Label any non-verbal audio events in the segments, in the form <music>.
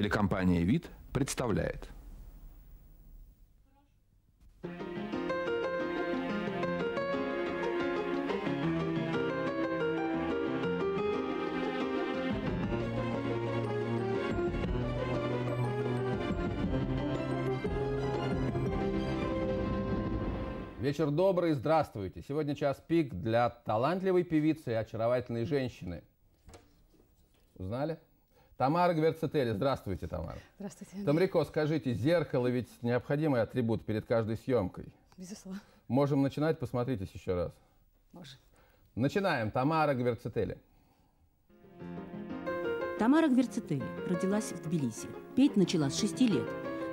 Телекомпания «Вид» представляет. Вечер добрый, здравствуйте. Сегодня час пик для талантливой певицы и очаровательной женщины. Узнали? Тамара Гверцетели. Здравствуйте, Тамара. Здравствуйте. Тамрико, скажите, зеркало ведь необходимый атрибут перед каждой съемкой. Безусловно. Можем начинать, посмотритесь еще раз. Можем. Начинаем. Тамара Гверцетели. Тамара Гверцетели родилась в Тбилиси. Петь начала с 6 лет.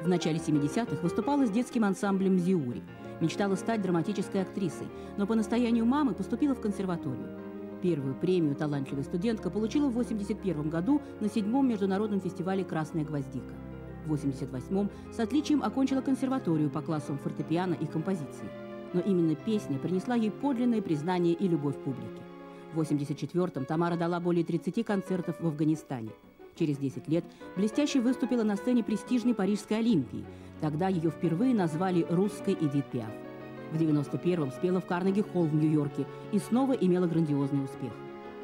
В начале 70-х выступала с детским ансамблем «Зиури». Мечтала стать драматической актрисой, но по настоянию мамы поступила в консерваторию. Первую премию «Талантливая студентка» получила в 1981 году на седьмом международном фестивале «Красная гвоздика». В 1988 с отличием окончила консерваторию по классам фортепиано и композиции. Но именно песня принесла ей подлинное признание и любовь публики. В 1984-м Тамара дала более 30 концертов в Афганистане. Через 10 лет блестяще выступила на сцене престижной Парижской Олимпии. Тогда ее впервые назвали «русской Эдит Пиаф». В 91-м спела в Карнеги-Холл в Нью-Йорке и снова имела грандиозный успех.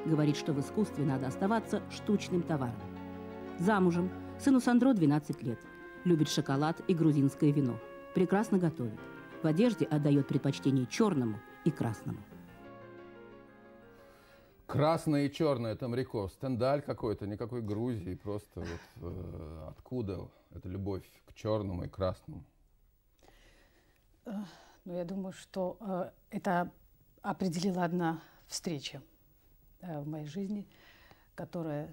Говорит, что в искусстве надо оставаться штучным товаром. Замужем, сыну Сандро 12 лет. Любит шоколад и грузинское вино. Прекрасно готовит. В одежде отдает предпочтение черному и красному. Красное и черное Тамриков, стендаль какой-то, никакой Грузии, просто вот э, откуда эта любовь к черному и красному? Но я думаю, что э, это определила одна встреча э, в моей жизни, которая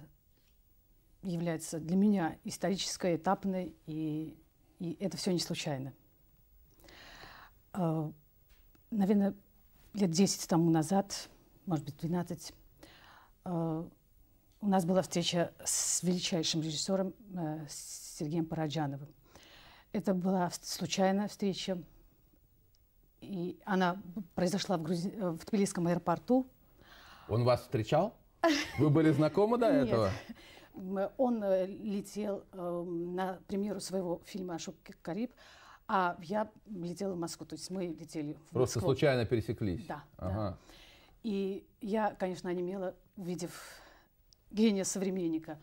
является для меня исторической, этапной, и, и это все не случайно. Э, наверное, лет 10 тому назад, может быть, 12, у нас была встреча с величайшим режиссером Сергеем Параджановым. Это была случайная встреча. И она произошла в, Грузи... Э, в Тбилисском аэропорту. Он вас встречал? Вы были знакомы до этого? Нет. Он э, летел эм, на премьеру своего фильма «Ашук Кариб», а я летела в Москву. То есть мы летели в Просто случайно пересеклись? Да. Ага. И я, конечно, онемела, увидев гения современника.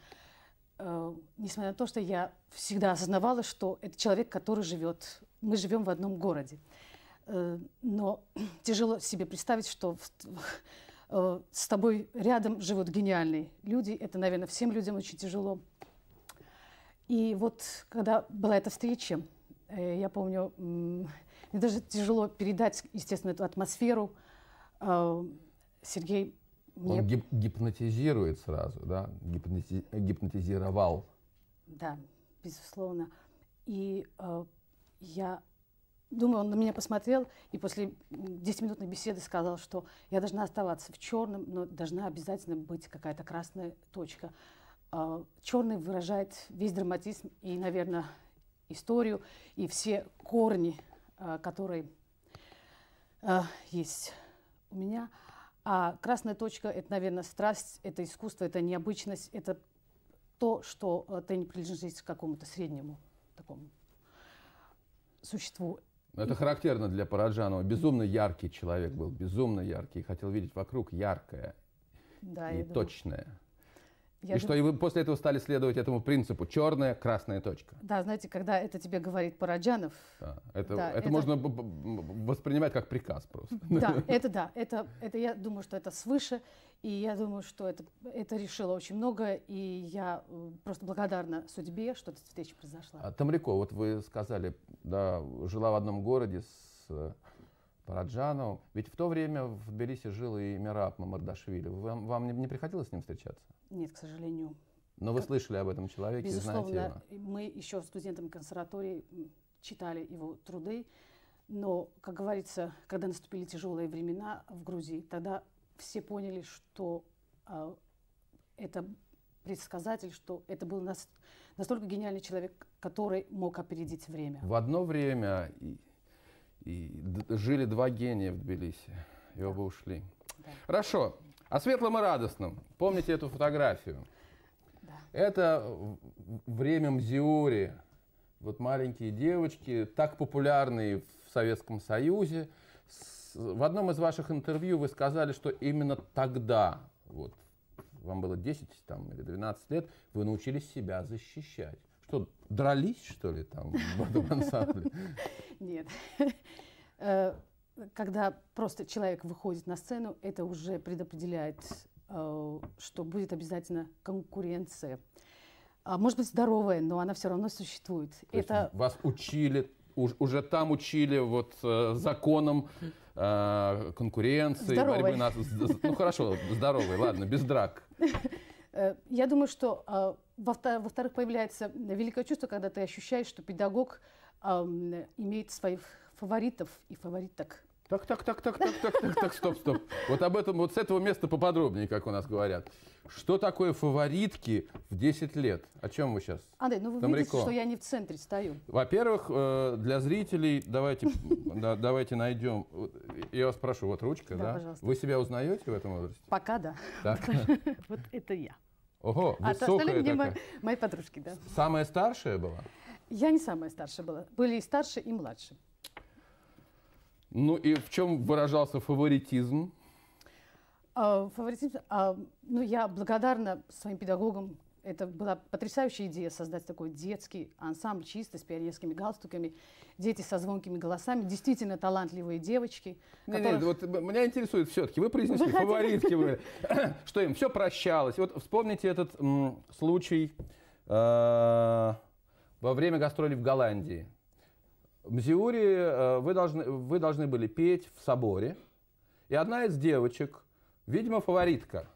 Э, несмотря на то, что я всегда осознавала, что это человек, который живет, мы живем в одном городе. Э, но <clears throat> тяжело себе представить, что <laughs> э, с тобой рядом живут гениальные люди. Это, наверное, всем людям очень тяжело. И вот когда была эта встреча, э, я помню, <laughs> мне даже тяжело передать, естественно, эту атмосферу. Сергей мне... Он гип гипнотизирует сразу, да? Гипноти... Гипнотизировал. Да, безусловно. И э, я Думаю, он на меня посмотрел и после 10-минутной беседы сказал, что я должна оставаться в черном, но должна обязательно быть какая-то красная точка. А, Черный выражает весь драматизм и, наверное, историю, и все корни, а, которые а, есть у меня. А красная точка – это, наверное, страсть, это искусство, это необычность, это то, что э, ты не принадлежишь какому-то среднему такому существу. Ну, это характерно для Параджанова. Безумно яркий человек был, безумно яркий. Хотел видеть вокруг яркое да, и я точное. Я и дум... что и вы после этого стали следовать этому принципу черная красная точка. Да, знаете, когда это тебе говорит Параджанов. Да, это, да, это, это можно воспринимать как приказ просто. Да, <laughs> это да, это это я думаю, что это свыше. И я думаю, что это, это решило очень много, и я э, просто благодарна судьбе, что эта встреча произошла. А, Тамрико, вот вы сказали, да, жила в одном городе с э, Параджану. Ведь в то время в Тбилиси жил и Мираб Мамардашвили. Вам, вам не, не приходилось с ним встречаться? Нет, к сожалению. Но вы как... слышали об этом человеке, Безусловно, знаете его. мы еще студентами консерватории читали его труды. Но, как говорится, когда наступили тяжелые времена в Грузии, тогда все поняли, что э, это предсказатель, что это был нас, настолько гениальный человек, который мог опередить время. В одно время и, и жили два гения в Тбилиси, и да. оба ушли. Да. Хорошо. О светлом и радостном. Помните эту фотографию? Да. Это время Мзиури. Вот маленькие девочки, так популярные в Советском Союзе, с в одном из ваших интервью вы сказали, что именно тогда, вот, вам было 10 там, или 12 лет, вы научились себя защищать. Что, дрались, что ли, там, <laughs> в этом ансамбле? Нет. <laughs> Э, когда просто человек выходит на сцену, это уже предопределяет, э, что будет обязательно конкуренция. А, может быть, здоровая, но она все равно существует. То это... Вас учили, уже там учили вот э, законом э, конкуренции, борьбы на... Ну хорошо, здоровый, ладно, без драк. Э, я думаю, что э, во-вторых, появляется великое чувство, когда ты ощущаешь, что педагог имеет своих фаворитов и фавориток. Так, так, так, так, так, так, так, так, стоп, стоп. Вот об этом, вот с этого места поподробнее, как у нас говорят. Что такое фаворитки в 10 лет? О чем вы сейчас? Андрей, ну вы Тамрико. видите, что я не в центре стою. Во-первых, э, для зрителей, давайте, да, давайте найдем. Я вас прошу, вот ручка, да? да? Пожалуйста. Вы себя узнаете в этом возрасте? Пока да. Так. <laughs> Вот это я. Ого, а высокая остальные такая. Мои, мои подружки, да. Самая старшая была? Я не самая старшая была. Были и старше, и младше. Ну и в чем выражался фаворитизм? А, фаворитизм, а, ну я благодарна своим педагогам. Это была потрясающая идея создать такой детский ансамбль чисто с пионерскими галстуками. Дети со звонкими голосами, действительно талантливые девочки. Нет, которых... нет, вот меня интересует все-таки, вы произнесли вы фаворитки, вы, <coughs> что им все прощалось. Вот вспомните этот случай э, во время гастролей в Голландии. Мзиури э, вы должны, вы должны были петь в соборе. И одна из девочек, видимо, фаворитка,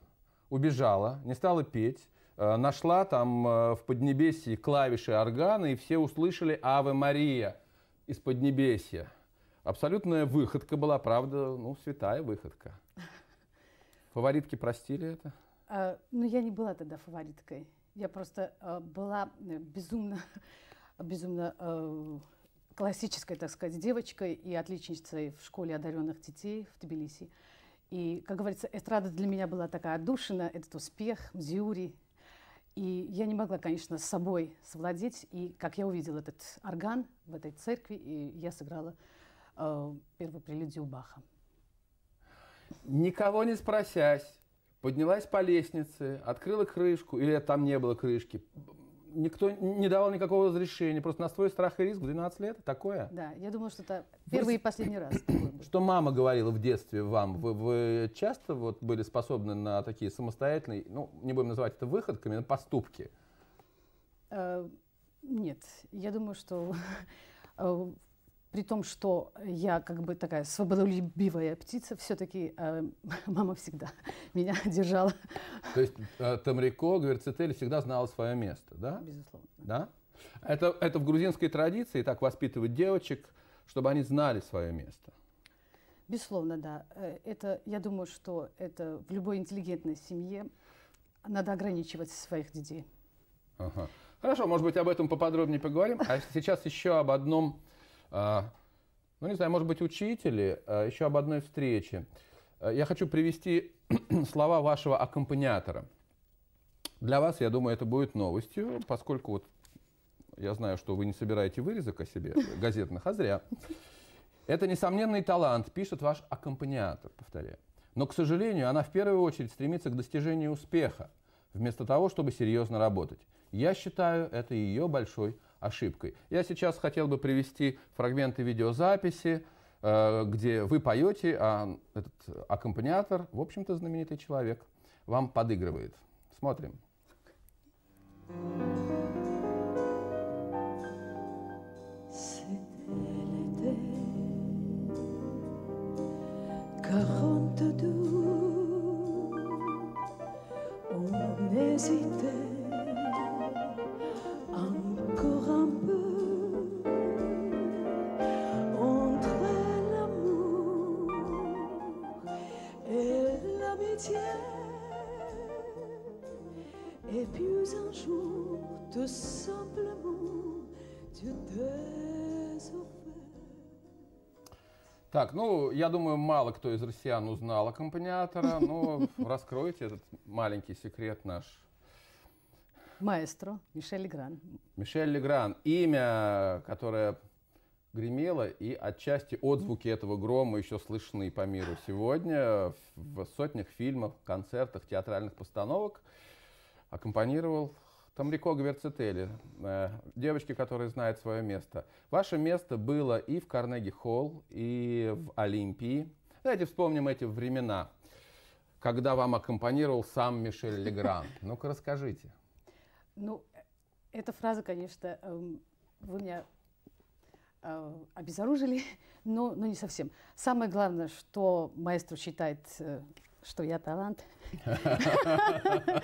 убежала, не стала петь, э, нашла там э, в Поднебесье клавиши органа, и все услышали «Аве Мария» из Поднебесья. Абсолютная выходка была, правда, ну, святая выходка. Фаворитки простили это? А, ну, я не была тогда фавориткой. Я просто а, была безумно, <laughs> безумно... А классической, так сказать, девочкой и отличницей в школе одаренных детей в Тбилиси. И, как говорится, эстрада для меня была такая отдушина, этот успех, мзиури, И я не могла, конечно, с собой совладеть. И как я увидела этот орган в этой церкви, и я сыграла э, первую прелюдию Баха. Никого не спросясь, поднялась по лестнице, открыла крышку, или там не было крышки, никто не давал никакого разрешения, просто на свой страх и риск в 12 лет, такое. Да, я думаю, что это первый Вы... и последний раз. <clears throat> Что мама говорила в детстве вам, вы, вы часто вот были способны на такие самостоятельные, ну, не будем называть это выходками, на поступки? Э, нет, я думаю, что <laughs> э, при том, что я как бы такая свободолюбивая птица, все-таки э, <laughs> мама всегда <laughs> меня держала. То есть э, Тамрико, Гверцетели всегда знала свое место, да? Безусловно. Да? Это, это в грузинской традиции так воспитывать девочек, чтобы они знали свое место. Безусловно, да. Э, это, я думаю, что это в любой интеллигентной семье надо ограничивать своих детей. Ага. Хорошо, может быть, об этом поподробнее поговорим. А сейчас еще об одном а, ну, не знаю, может быть, учители, а, еще об одной встрече. А, я хочу привести <clears throat> слова вашего аккомпаниатора. Для вас, я думаю, это будет новостью, поскольку вот я знаю, что вы не собираете вырезок о себе <laughs> газетных, а зря. Это несомненный талант, пишет ваш аккомпаниатор, повторяю. Но, к сожалению, она в первую очередь стремится к достижению успеха, вместо того, чтобы серьезно работать. Я считаю, это ее большой ошибкой. Я сейчас хотел бы привести фрагменты видеозаписи, э, где вы поете, а этот аккомпаниатор, в общем-то, знаменитый человек, вам подыгрывает. Смотрим. Quarante-deux, on hésitait. Так, ну, я думаю, мало кто из россиян узнал аккомпаниатора, <laughs> но раскройте этот маленький секрет наш. Маэстро Мишель Легран. Мишель Легран. Имя, которое гремело, и отчасти отзвуки этого грома еще слышны по миру сегодня в сотнях фильмов, концертах, театральных постановок. Аккомпанировал там Рико Гверцетели, э, девочки, которые знают свое место. Ваше место было и в Карнеги-Холл, и в Олимпии. Давайте вспомним эти времена, когда вам аккомпанировал сам Мишель Легран. <laughs> Ну-ка расскажите. Ну, эта фраза, конечно, эм, вы меня э, обезоружили, <laughs> но, но не совсем. Самое главное, что маэстро считает э, что я талант. <laughs> Это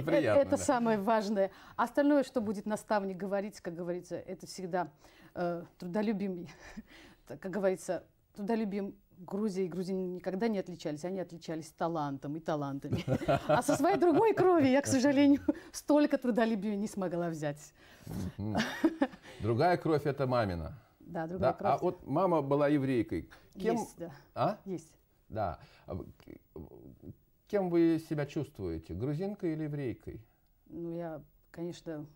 приятно. Это самое важное. Остальное, что будет наставник говорить, как говорится, это всегда э, трудолюбимый. <laughs> Как говорится, трудолюбим Грузия и грузины никогда не отличались, они отличались талантом и талантами. А со своей другой крови я, к сожалению, <laughs> столько трудолюбия не смогла взять. Другая кровь – это мамина. Да, другая да. А кровь. А вот мама была еврейкой. Кем... Есть, да. А? Есть. Да. А кем вы себя чувствуете, грузинкой или еврейкой? Ну, я, конечно...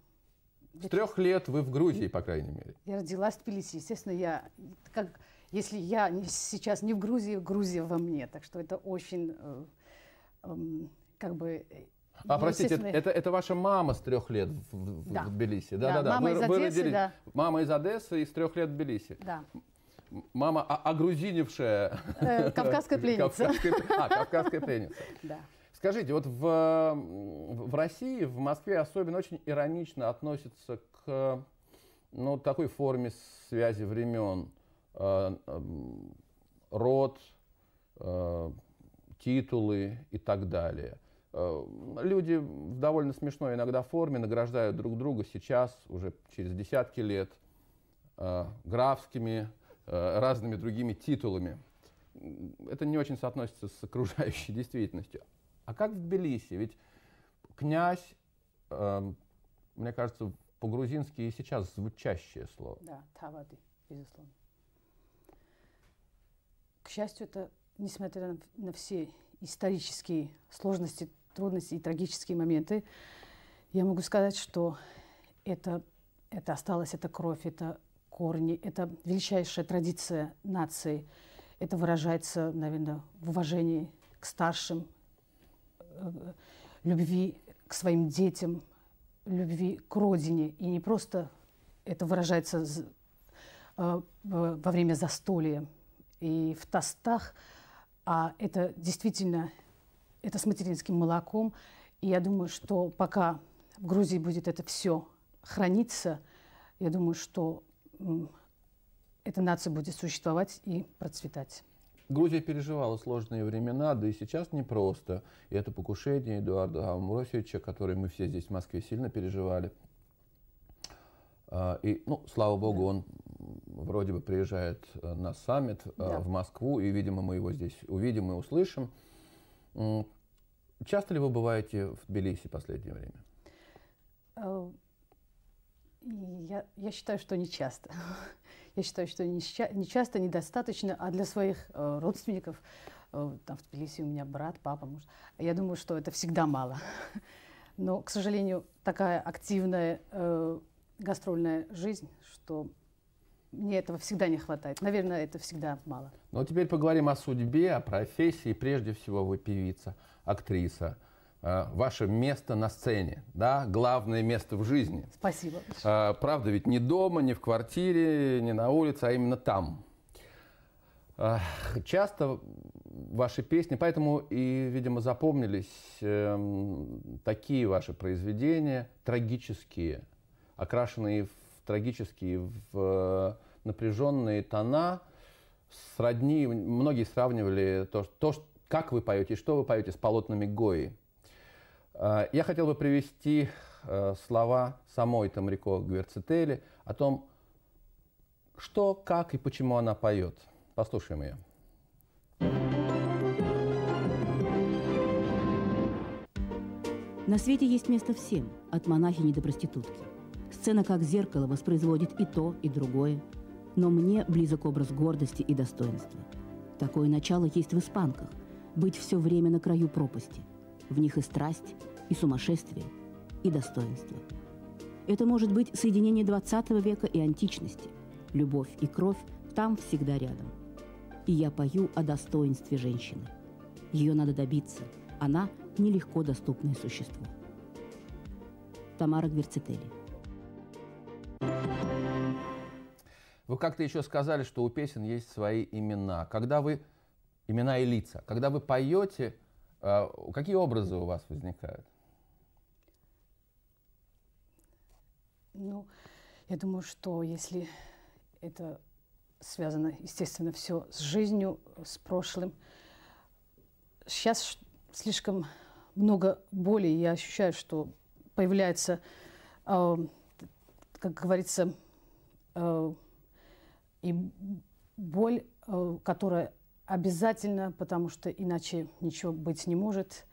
С трех лет вы в Грузии, по крайней мере. Я родилась в Тбилиси. Естественно, я... Как, если я сейчас не в Грузии, Грузия во мне. Так что это очень... Э, э, как бы э, а, ну, простите, это, это, ваша мама с трех лет в, в, да. в Тбилиси? Да, да, да. да. Мама вы, из Одессы, вы да. Мама из Одессы и с трех лет в Тбилиси. Да. Мама огрузинившая... Э, кавказская <laughs> пленница. Кавказская, а, кавказская пленница. <laughs> Да. Скажите, вот в, в России, в Москве особенно очень иронично относятся к ну, такой форме связи времен. Э, род, э, титулы и так далее. Э, люди в довольно смешной иногда форме награждают друг друга сейчас, уже через десятки лет, графскими Э, разными другими титулами. Это не очень соотносится с окружающей <laughs> действительностью. А как в Тбилиси? Ведь князь, эм, мне кажется, по-грузински и сейчас звучащее слово. Да, тавады, безусловно. К счастью, это, несмотря на все исторические сложности, трудности и трагические моменты, я могу сказать, что это, это осталось, это кровь, это корни, это величайшая традиция нации. Это выражается, наверное, в уважении к старшим, э, любви к своим детям, любви к родине. И не просто это выражается э, во время застолья и в тостах, а это действительно это с материнским молоком. И я думаю, что пока в Грузии будет это все храниться, я думаю, что эта нация будет существовать и процветать. Грузия переживала сложные времена, да и сейчас непросто. И это покушение Эдуарда Амросевича, которое мы все здесь в Москве сильно переживали. А, и, ну, слава богу, он вроде бы приезжает э, на саммит э, да. в Москву, и, видимо, мы его здесь увидим и услышим. Часто ли вы бываете в Тбилиси в последнее время? Э, я, я считаю, что не часто. <laughs> Я считаю, что не, часто, недостаточно, а для своих э, родственников, э, там в Тбилиси у меня брат, папа, муж, а я думаю, что это всегда мало. <laughs> Но, к сожалению, такая активная э, гастрольная жизнь, что мне этого всегда не хватает. Наверное, это всегда мало. Ну, а теперь поговорим о судьбе, о профессии. Прежде всего, вы певица, актриса. Э, ваше место на сцене, да, главное место в жизни. Спасибо. Э, правда, ведь не дома, не в квартире, не на улице, а именно там. часто ваши песни, поэтому и, видимо, запомнились эм, такие ваши произведения, трагические, окрашенные в трагические, в э, напряженные тона, сродни, многие сравнивали то, что, как вы поете, что вы поете с полотнами Гои. Э, я хотел бы привести э, слова самой Тамрико Гверцетели о том, что, как и почему она поет. Послушаем ее. На свете есть место всем, от монахини до проститутки. Сцена как зеркало воспроизводит и то, и другое. Но мне близок образ гордости и достоинства. Такое начало есть в испанках. Быть все время на краю пропасти. В них и страсть, и сумасшествие, и достоинство. Это может быть соединение 20 века и античности. Любовь и кровь там всегда рядом. И я пою о достоинстве женщины. Ее надо добиться. Она – нелегко доступное существо. Тамара Гверцетели. Вы как-то еще сказали, что у песен есть свои имена. Когда вы имена и лица, когда вы поете, а, какие образы у вас возникают? Ну, я думаю, что если это связано, естественно, все с жизнью, с прошлым. Сейчас слишком много боли, и я ощущаю, что появляется, э, как говорится, э, и боль, э, которая обязательно, потому что иначе ничего быть не может.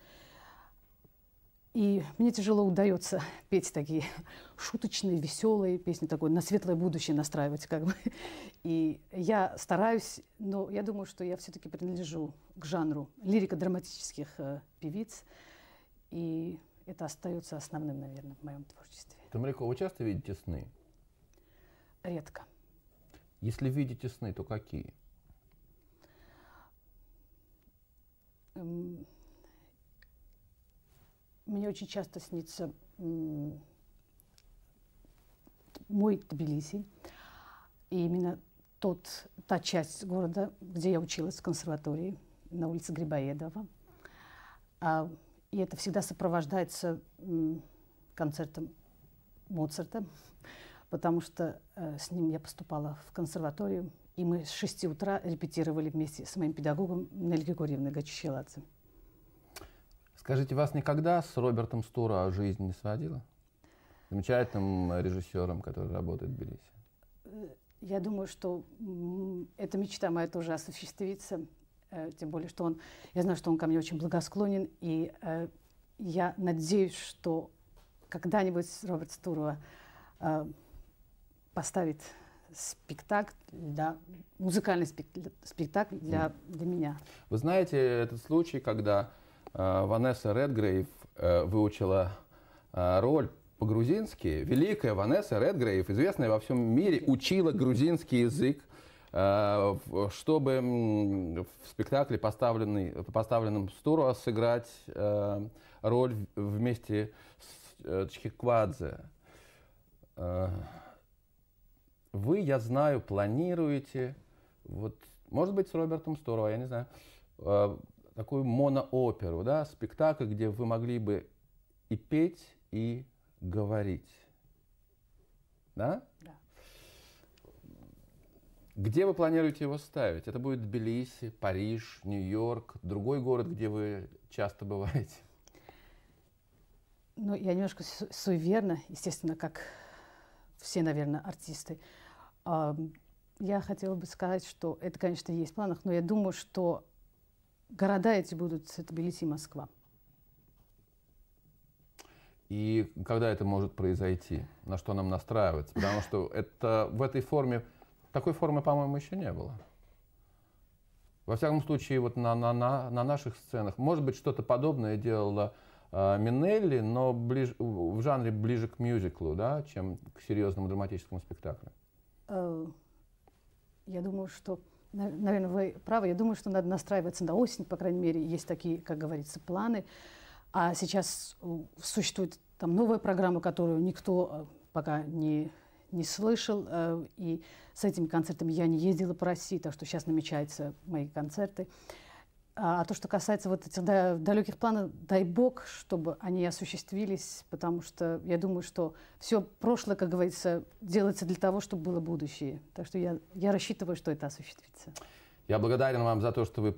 И мне тяжело удается <laughs> петь такие шуточные, веселые песни, такой на светлое будущее настраивать как бы. <laughs> И я стараюсь, но я думаю, что я все-таки принадлежу к жанру лирико-драматических э, певиц. И это остается основным, наверное, в моем творчестве. Тамрико, вы часто видите сны? Редко. Если видите сны, то какие? мне очень часто снится мой Тбилиси. И именно тот, та часть города, где я училась в консерватории, на улице Грибоедова. А, и это всегда сопровождается концертом Моцарта, потому что э, с ним я поступала в консерваторию, и мы с 6 утра репетировали вместе с моим педагогом Нель Григорьевной Гачищеладзе. Скажите, вас никогда с Робертом Стура жизнь не сводила? Замечательным режиссером, который работает в Тбилиси. Э, я думаю, что эта мечта моя тоже осуществится. Э, тем более, что он, я знаю, что он ко мне очень благосклонен, и э, я надеюсь, что когда-нибудь Роберт Стурова поставит спектакль да, музыкальный спектакль для, для меня. Вы знаете этот случай, когда Э, Ванесса Редгрейв э, выучила э, роль по-грузински. Великая Ванесса Редгрейв, известная во всем мире, учила грузинский язык, чтобы в спектакле, поставленный, поставленном Стуро, сыграть роль вместе с Чхиквадзе. Вы, я знаю, планируете, вот, может быть, с Робертом Стуро, я не знаю, такую монооперу, да, спектакль, где вы могли бы и петь, и говорить. Да? Да. Где вы планируете его ставить? Это будет Тбилиси, Париж, Нью-Йорк, другой город, где вы часто бываете? Ну, я немножко су- суеверна, естественно, как все, наверное, артисты. я хотела бы сказать, что это, конечно, есть в планах, но я думаю, что Города эти будут Тбилиси и Москва. И когда это может произойти? На что нам настраиваться? Потому что это в этой форме, такой формы, по-моему, еще не было. Во всяком случае, вот на, на, на, на наших сценах, может быть, что-то подобное делала э, Минелли, но ближе, в жанре ближе к мюзиклу, да, чем к серьезному драматическому спектаклю. Э, я думаю, что Наверное, вы правы. Я думаю, что надо настраиваться на осень, по крайней мере, есть такие, как говорится, планы. А сейчас э, существует там новая программа, которую никто э, пока не, не слышал. Э, и с этими концертами я не ездила по России, так что сейчас намечаются мои концерты. А, а то, что касается вот этих далеких планов, дай бог, чтобы они осуществились, потому что я думаю, что все прошлое, как говорится, делается для того, чтобы было будущее. Так что я, я рассчитываю, что это осуществится. Я благодарен вам за то, что вы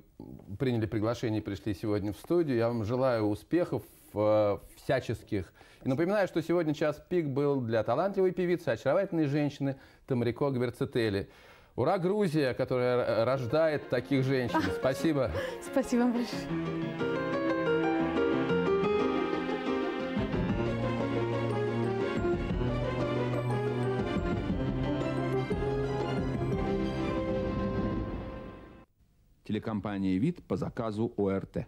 приняли приглашение и пришли сегодня в студию. Я вам желаю успехов э, всяческих. И напоминаю, что сегодня час пик был для талантливой певицы, очаровательной женщины Тамарико Гверцетели. Ура, Грузия, которая рождает таких женщин. <laughs> Спасибо. Спасибо вам большое. Телекомпания «Вид» по заказу ОРТ.